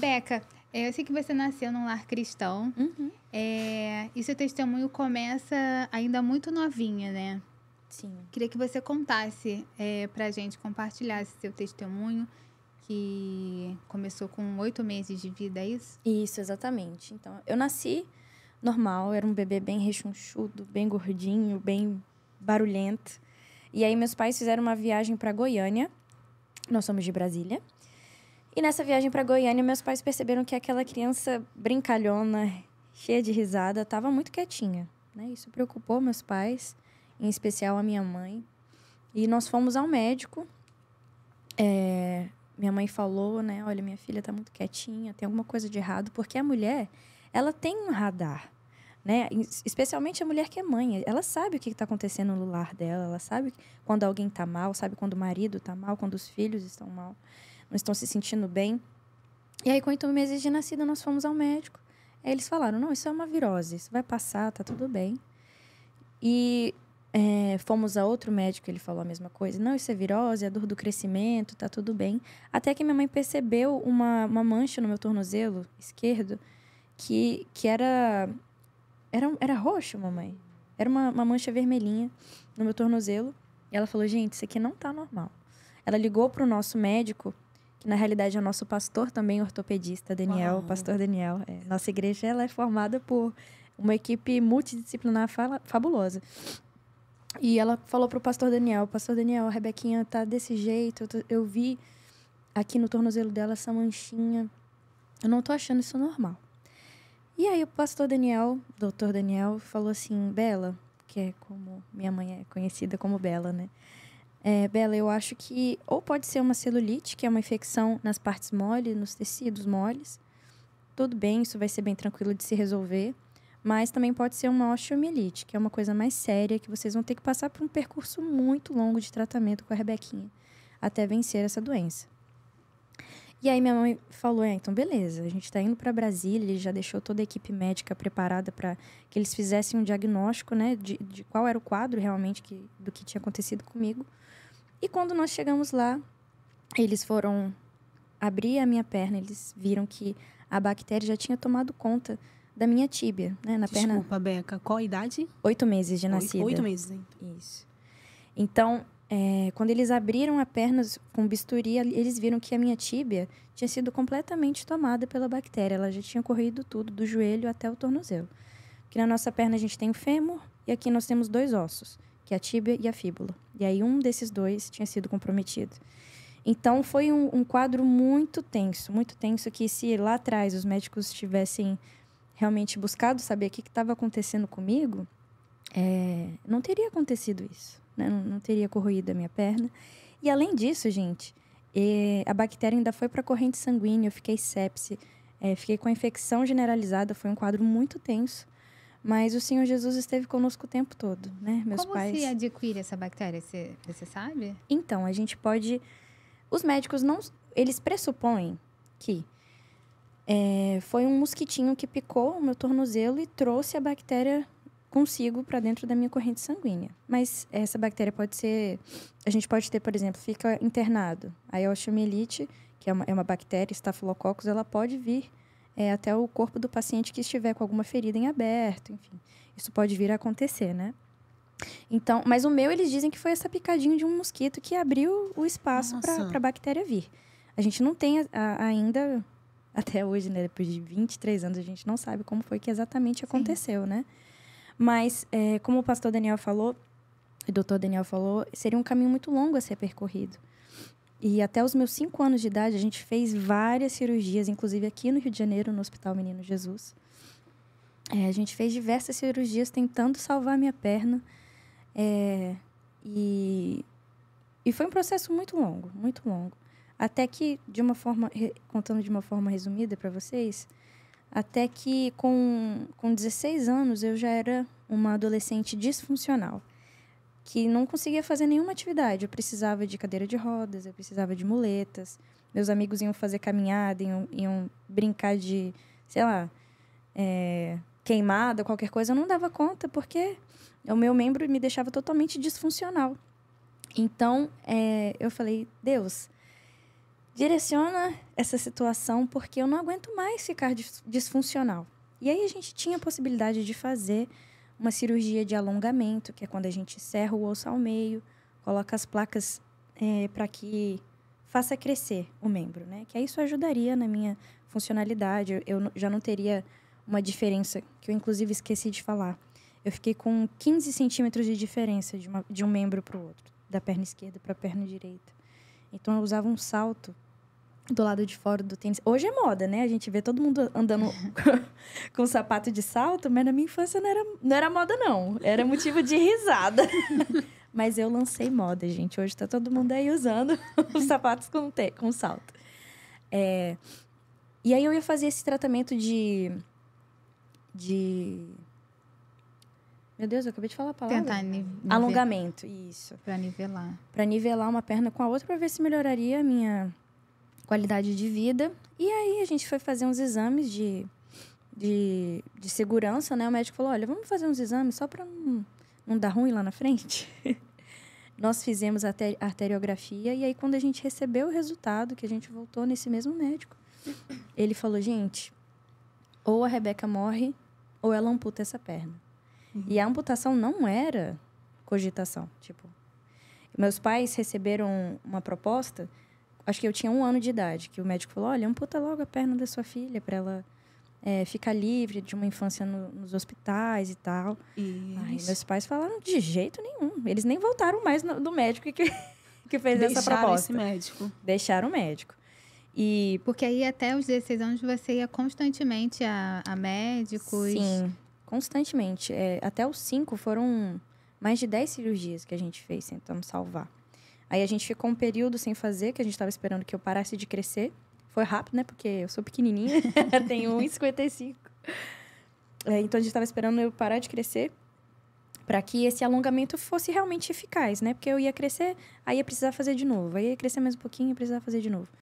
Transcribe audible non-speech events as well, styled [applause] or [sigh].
Beca, é, eu sei que você nasceu num lar cristão. Uhum. É, e seu testemunho começa ainda muito novinha, né? Sim. Queria que você contasse é, pra gente, compartilhasse seu testemunho, que começou com oito meses de vida, é isso? Isso, exatamente. Então, eu nasci normal, era um bebê bem rechonchudo, bem gordinho, bem barulhento. E aí, meus pais fizeram uma viagem para Goiânia. Nós somos de Brasília. E nessa viagem para Goiânia, meus pais perceberam que aquela criança brincalhona, cheia de risada, estava muito quietinha. Né? Isso preocupou meus pais, em especial a minha mãe. E nós fomos ao médico. É... Minha mãe falou, né? Olha, minha filha está muito quietinha, tem alguma coisa de errado, porque a mulher, ela tem um radar. Né? Especialmente a mulher que é mãe, ela sabe o que está acontecendo no lar dela, ela sabe quando alguém está mal, sabe quando o marido está mal, quando os filhos estão mal não estão se sentindo bem. E aí, com oito meses de nascida, nós fomos ao médico. Aí eles falaram: não, isso é uma virose, isso vai passar, tá tudo bem. E é, fomos a outro médico, ele falou a mesma coisa: não, isso é virose, é dor do crescimento, tá tudo bem. Até que minha mãe percebeu uma, uma mancha no meu tornozelo esquerdo que, que era, era, era roxo, mamãe. Era uma, uma mancha vermelhinha no meu tornozelo. E ela falou: gente, isso aqui não tá normal. Ela ligou para o nosso médico na realidade é o nosso pastor também, ortopedista, Daniel, Uau. pastor Daniel. É. Nossa igreja ela é formada por uma equipe multidisciplinar fala, fabulosa. E ela falou pro pastor Daniel, pastor Daniel, a Rebequinha tá desse jeito, eu, tô, eu vi aqui no tornozelo dela essa manchinha. Eu não tô achando isso normal. E aí o pastor Daniel, doutor Daniel, falou assim, Bela, que é como minha mãe é conhecida como Bela, né? É, Bela, eu acho que ou pode ser uma celulite, que é uma infecção nas partes moles, nos tecidos moles. Tudo bem, isso vai ser bem tranquilo de se resolver. Mas também pode ser uma osteomielite, que é uma coisa mais séria, que vocês vão ter que passar por um percurso muito longo de tratamento com a Rebequinha, até vencer essa doença. E aí minha mãe falou, é, então beleza, a gente está indo para Brasília, ele já deixou toda a equipe médica preparada para que eles fizessem um diagnóstico, né, de, de qual era o quadro realmente que, do que tinha acontecido comigo. E quando nós chegamos lá, eles foram abrir a minha perna, eles viram que a bactéria já tinha tomado conta da minha tíbia, né, na Desculpa, perna. Desculpa, Beca, qual a idade? Oito meses de nascida. Oito meses, então. Isso. Então, é, quando eles abriram a perna com bisturi, eles viram que a minha tíbia tinha sido completamente tomada pela bactéria. Ela já tinha corrido tudo, do joelho até o tornozelo. Aqui na nossa perna a gente tem o fêmur e aqui nós temos dois ossos que é a tíbia e a fíbula. E aí um desses dois tinha sido comprometido. Então foi um, um quadro muito tenso, muito tenso que se lá atrás os médicos tivessem realmente buscado saber o que estava acontecendo comigo, é, não teria acontecido isso, né? não, não, teria corroído a minha perna. E além disso, gente, é, a bactéria ainda foi para a corrente sanguínea, eu fiquei sepse, é, fiquei com a infecção generalizada, foi um quadro muito tenso. Mas o Senhor Jesus esteve conosco o tempo todo, né? Meus Como pais. Como se adquire essa bactéria? Você, você sabe? Então, a gente pode. Os médicos não. Eles pressupõem que é, foi um mosquitinho que picou o meu tornozelo e trouxe a bactéria consigo para dentro da minha corrente sanguínea. Mas essa bactéria pode ser. A gente pode ter, por exemplo, fica internado. A osteomielite, que é uma, é uma bactéria, estafilococcus, ela pode vir é, até o corpo do paciente que estiver com alguma ferida em aberto, enfim. Isso pode vir a acontecer, né? Então, mas o meu eles dizem que foi essa picadinha de um mosquito que abriu o espaço para a bactéria vir. A gente não tem a, a, ainda até hoje, né, depois de 23 anos, a gente não sabe como foi que exatamente aconteceu, Sim. né? Mas, é, como o pastor Daniel falou, o doutor Daniel falou, seria um caminho muito longo a ser percorrido. E até os meus cinco anos de idade, a gente fez várias cirurgias, inclusive aqui no Rio de Janeiro, no Hospital Menino Jesus. É, a gente fez diversas cirurgias tentando salvar minha perna. É, e, e foi um processo muito longo, muito longo. Até que, de uma forma, contando de uma forma resumida para vocês, até que com, com 16 anos eu já era uma adolescente disfuncional que não conseguia fazer nenhuma atividade. Eu precisava de cadeira de rodas, eu precisava de muletas. Meus amigos iam fazer caminhada, iam, iam brincar de, sei lá, é, queimada, qualquer coisa. Eu não dava conta porque o meu membro me deixava totalmente disfuncional. Então, é, eu falei, Deus, direciona essa situação porque eu não aguento mais ficar disfuncional. E aí a gente tinha a possibilidade de fazer uma cirurgia de alongamento, que é quando a gente serra o osso ao meio, coloca as placas é, para que faça crescer o membro, né? Que isso ajudaria na minha funcionalidade. Eu já não teria uma diferença, que eu inclusive esqueci de falar. Eu fiquei com 15 centímetros de diferença de, uma, de um membro para o outro, da perna esquerda para a perna direita. Então eu usava um salto do lado de fora do tênis. Hoje é moda, né? A gente vê todo mundo andando [laughs] [laughs] com sapato de salto, mas na minha infância não era, não era moda, não. Era motivo de risada. [laughs] mas eu lancei moda, gente. Hoje tá todo mundo aí usando os sapatos com, te, com salto. É... E aí eu ia fazer esse tratamento de. De. Meu Deus, eu acabei de falar a palavra. Tentar nivelar. Alongamento, isso. Para nivelar. Para nivelar uma perna com a outra para ver se melhoraria a minha qualidade de vida. E aí a gente foi fazer uns exames de, de, de segurança, né? O médico falou: olha, vamos fazer uns exames só para não, não dar ruim lá na frente. [laughs] Nós fizemos a arteriografia e aí quando a gente recebeu o resultado, que a gente voltou nesse mesmo médico, ele falou, gente, ou a Rebeca morre ou ela amputa essa perna. Uhum. E a amputação não era cogitação, tipo. Meus pais receberam uma proposta acho que eu tinha um ano de idade, que o médico falou, olha, amputa logo a perna da sua filha para ela é, ficar livre de uma infância no, nos hospitais e tal. E meus pais falaram, de jeito nenhum. Eles nem voltaram mais no, do médico que, [laughs] que fez Deixaram essa proposta. Deixaram médico. Deixaram o médico. E... Porque aí até os 16 anos você ia constantemente a, a médicos? Sim, constantemente. É, até os 5 foram mais de 10 cirurgias que a gente fez tentando salvar. Aí a gente ficou um período sem fazer, que a gente estava esperando que eu parasse de crescer. Foi rápido, né? Porque eu sou pequenininha, [laughs] tenho 1,55. É, então a gente estava esperando eu parar de crescer para que esse alongamento fosse realmente eficaz, né? Porque eu ia crescer, aí ia precisar fazer de novo, aí ia crescer mais um pouquinho, ia precisar fazer de novo.